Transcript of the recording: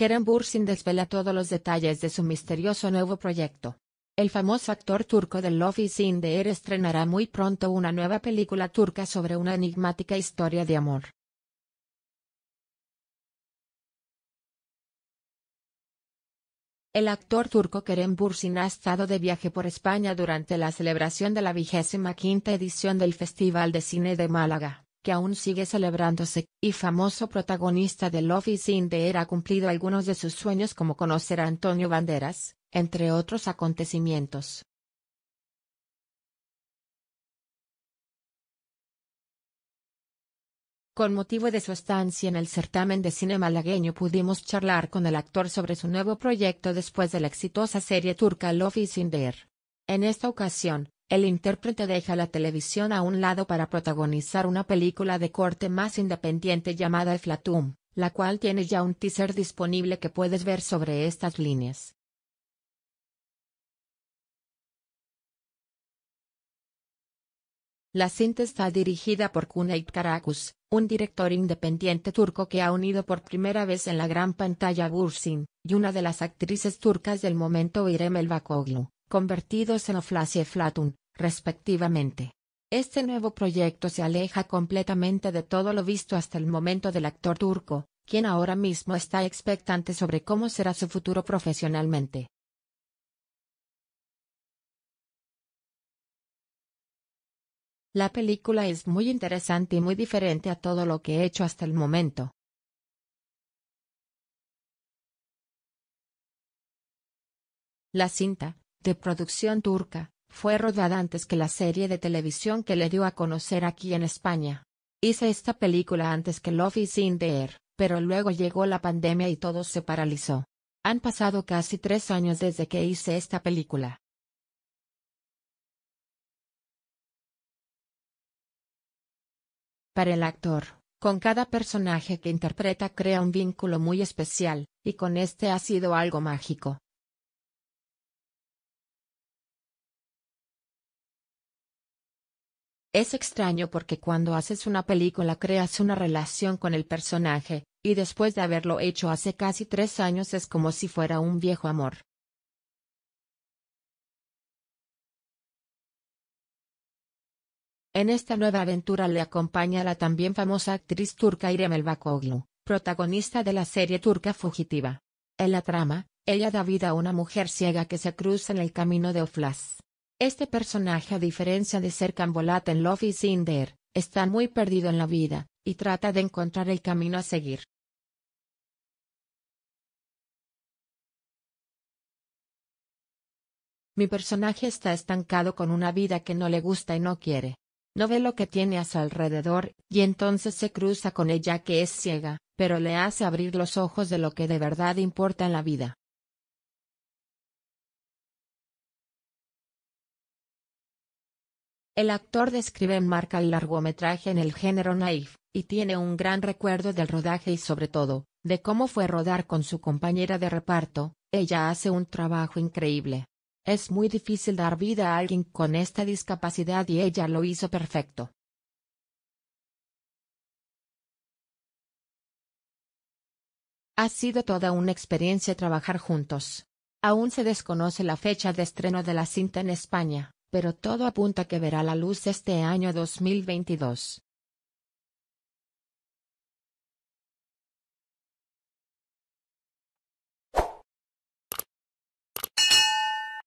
Kerem Bursin desvela todos los detalles de su misterioso nuevo proyecto. El famoso actor turco del Love is in the Air estrenará muy pronto una nueva película turca sobre una enigmática historia de amor. El actor turco Kerem Bursin ha estado de viaje por España durante la celebración de la vigésima quinta edición del Festival de Cine de Málaga que aún sigue celebrándose, y famoso protagonista de Love is in the ha cumplido algunos de sus sueños como conocer a Antonio Banderas, entre otros acontecimientos. Con motivo de su estancia en el certamen de cine malagueño pudimos charlar con el actor sobre su nuevo proyecto después de la exitosa serie turca Love is in the En esta ocasión, el intérprete deja la televisión a un lado para protagonizar una película de corte más independiente llamada El Flatum, la cual tiene ya un teaser disponible que puedes ver sobre estas líneas. La cinta está dirigida por Cuneyt Karakus, un director independiente turco que ha unido por primera vez en la gran pantalla Bursin, y una de las actrices turcas del momento Irem Bakoglu, convertidos en Oflasie Flatum respectivamente. Este nuevo proyecto se aleja completamente de todo lo visto hasta el momento del actor turco, quien ahora mismo está expectante sobre cómo será su futuro profesionalmente. La película es muy interesante y muy diferente a todo lo que he hecho hasta el momento. La cinta, de producción turca, fue rodada antes que la serie de televisión que le dio a conocer aquí en España. Hice esta película antes que Love is in the Air, pero luego llegó la pandemia y todo se paralizó. Han pasado casi tres años desde que hice esta película. Para el actor, con cada personaje que interpreta crea un vínculo muy especial, y con este ha sido algo mágico. Es extraño porque cuando haces una película creas una relación con el personaje, y después de haberlo hecho hace casi tres años es como si fuera un viejo amor. En esta nueva aventura le acompaña la también famosa actriz turca Iremel Bakoglu, protagonista de la serie turca Fugitiva. En la trama, ella da vida a una mujer ciega que se cruza en el camino de Oflas, este personaje a diferencia de ser Cambolat en Love is in está muy perdido en la vida, y trata de encontrar el camino a seguir. Mi personaje está estancado con una vida que no le gusta y no quiere. No ve lo que tiene a su alrededor, y entonces se cruza con ella que es ciega, pero le hace abrir los ojos de lo que de verdad importa en la vida. El actor describe en marca el largometraje en el género naif, y tiene un gran recuerdo del rodaje y sobre todo, de cómo fue rodar con su compañera de reparto, ella hace un trabajo increíble. Es muy difícil dar vida a alguien con esta discapacidad y ella lo hizo perfecto. Ha sido toda una experiencia trabajar juntos. Aún se desconoce la fecha de estreno de la cinta en España pero todo apunta que verá la luz este año 2022.